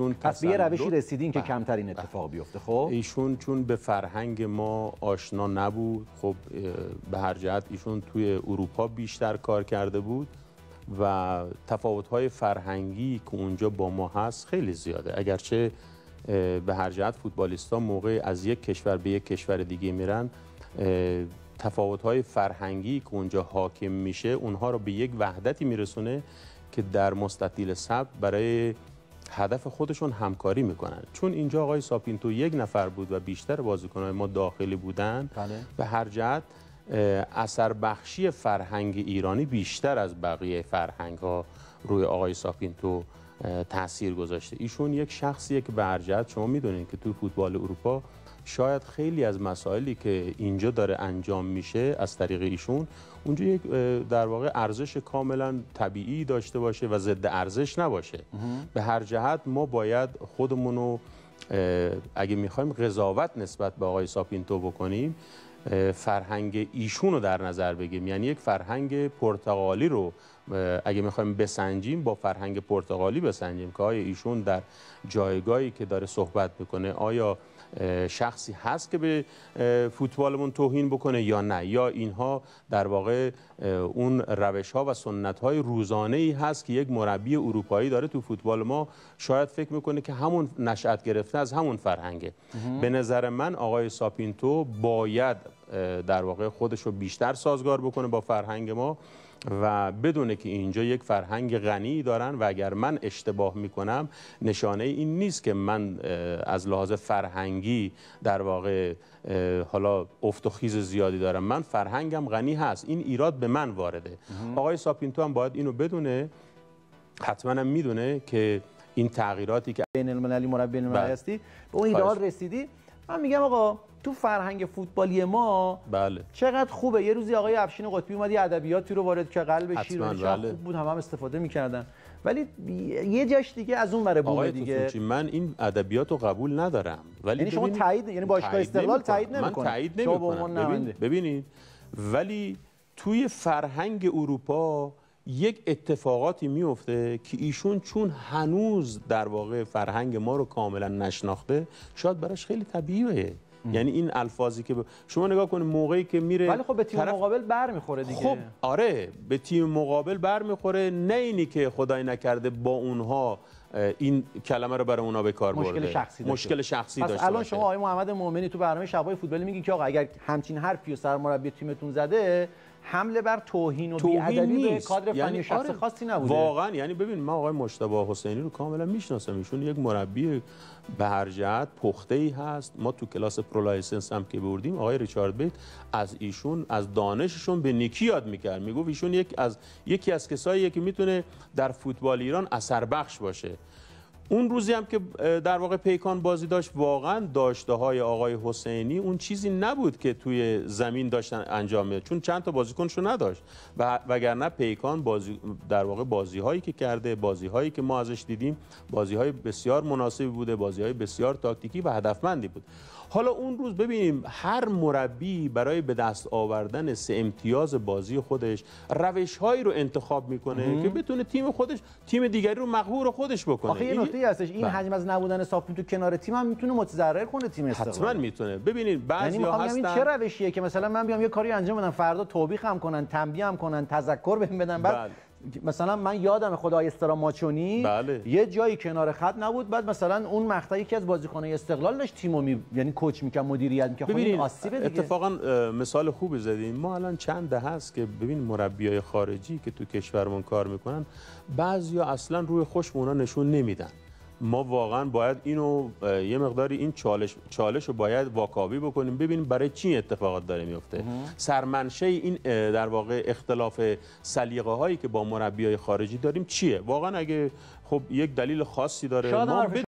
چون پس به یه روشی رسیدین که بله. کمترین بله. اتفاق بیفته خب ایشون چون به فرهنگ ما آشنا نبود خب به هر جهت ایشون توی اروپا بیشتر کار کرده بود و تفاوت‌های فرهنگی که اونجا با ما هست خیلی زیاده اگرچه به هر جهت فوتبالیستا موقع از یک کشور به یک کشور دیگه میرن تفاوت‌های فرهنگی که اونجا حاکم میشه اونها رو به یک وحدتی میرسونه که در مستطیل سبت برای هدف خودشون همکاری میکنن چون اینجا آقای ساپینتو یک نفر بود و بیشتر بازیکنان ما داخلی بودن بله. به هر جهت اثر بخشی فرهنگ ایرانی بیشتر از بقیه فرهنگ ها روی آقای ساپینتو تاثیر گذاشته ایشون یک شخصیه که به هر جهت شما میدونید که تو فوتبال اروپا شاید خیلی از مسائلی که اینجا داره انجام میشه از طریق ایشون اونجا یک در واقع ارزش کاملا طبیعی داشته باشه و ضد ارزش نباشه به هر جهت ما باید خودمون رو اگه میخوایم قضاوت نسبت به آقای ساپینتو بکنیم فرهنگ ایشون رو در نظر بگیریم یعنی یک فرهنگ پرتغالی رو اگه میخوایم بسنجیم با فرهنگ پرتغالی بسنجیم که آیا ایشون در جایگاهی که داره صحبت میکنه آیا شخصی هست که به فوتبالمون توهین بکنه یا نه یا اینها در واقع اون روش ها و سنت های روزانه ای هست که یک مربی اروپایی داره تو فوتبال ما شاید فکر میکنه که همون نشأت گرفته از همون فرهنگه به نظر من آقای ساپینتو باید در واقع خودش رو بیشتر سازگار بکنه با فرهنگ ما و بدونه که اینجا یک فرهنگ غنی دارن و اگر من اشتباه میکنم نشانه این نیست که من از لحاظ فرهنگی در واقع حالا افت و خیز زیادی دارم من فرهنگم غنی هست این ایراد به من وارده آقای ساپینتو هم باید اینو بدونه حتما هم میدونه که این تغییراتی که بین المللی مربی المللی بله. هستی به اون ایراد رسیدی من میگم آقا تو فرهنگ فوتبالی ما بله چقدر خوبه یه روزی آقای افشین قطبی اومد یه ادبیاتی رو وارد که قلب شیر بله. خوب بود هم, هم استفاده میکردن ولی یه جاش دیگه از اون برای بود دیگه آقای من این ادبیات رو قبول ندارم ولی یعنی شما تایید یعنی باشگاه استقلال تایید نمیکنه من تایید نمیکنم ببینید ولی توی فرهنگ اروپا یک اتفاقاتی میفته که ایشون چون هنوز در واقع فرهنگ ما رو کاملا نشناخته شاید براش خیلی طبیعیه یعنی این الفاظی که ب... شما نگاه کنید موقعی که میره ولی خب به تیم طرف... مقابل میخوره دیگه خب آره به تیم مقابل میخوره نه اینی که خدای نکرده با اونها این کلمه رو برای اونا به کار برده مشکل شخصی مشکل شخصی پس الان شما آقای محمد مؤمنی تو برنامه شبای فوتبال میگی که آقا اگر همچین حرفی و سرمربی تیمتون زده حمله بر توهین و بی‌ادبی به کادر یعنی شخص آره، خاصی نبوده واقعا یعنی ببین من آقای مشتبه حسینی رو کاملا میشناسم ایشون یک مربی به هر پخته ای هست ما تو کلاس پرولایسنس هم که بردیم آقای ریچارد بیت از ایشون از دانششون به نیکی یاد میکرد میگفت ایشون یک از یکی از کساییه که میتونه در فوتبال ایران اثر بخش باشه اون روزی هم که در واقع پیکان بازی داشت واقعا داشته های آقای حسینی اون چیزی نبود که توی زمین داشتن انجام میاد چون چند تا رو نداشت و وگرنه پیکان بازی در واقع بازی هایی که کرده بازی هایی که ما ازش دیدیم بازی های بسیار مناسبی بوده بازی های بسیار تاکتیکی و هدفمندی بود حالا اون روز ببینیم هر مربی برای به دست آوردن سه امتیاز بازی خودش روش هایی رو انتخاب میکنه که بتونه تیم خودش تیم دیگری رو مغهور خودش بکنه مسئله هستش این بله. حجم از نبودن ساختمون تو کنار تیم هم میتونه متضرر کنه تیم استقلال حتما میتونه ببینید بعضی یعنی هستن این چه روشیه که مثلا من بیام یه کاری انجام بدم فردا توبیخ هم کنن تنبیه هم کنن تذکر بهم بدن بعد بله. مثلا من یادم خدای استراماچونی بله. یه جایی کنار خط نبود بعد مثلا اون مقطعی یکی از بازیکن‌های استقلال داشت تیمو می... یعنی کوچ میکرد مدیریت میکرد خیلی خب آسیب دیگه اتفاقا مثال خوبی زدیم ما الان چند ده هست که ببین مربیای خارجی که تو کشورمون کار میکنن بعضیا اصلا روی خوش اونا نشون نمیدن ما واقعا باید اینو یه مقداری این چالش چالش رو باید واکاوی بکنیم ببینیم برای چی اتفاقات داره میفته سرمنشه این در واقع اختلاف سلیقه هایی که با مربی های خارجی داریم چیه واقعا اگه خب یک دلیل خاصی داره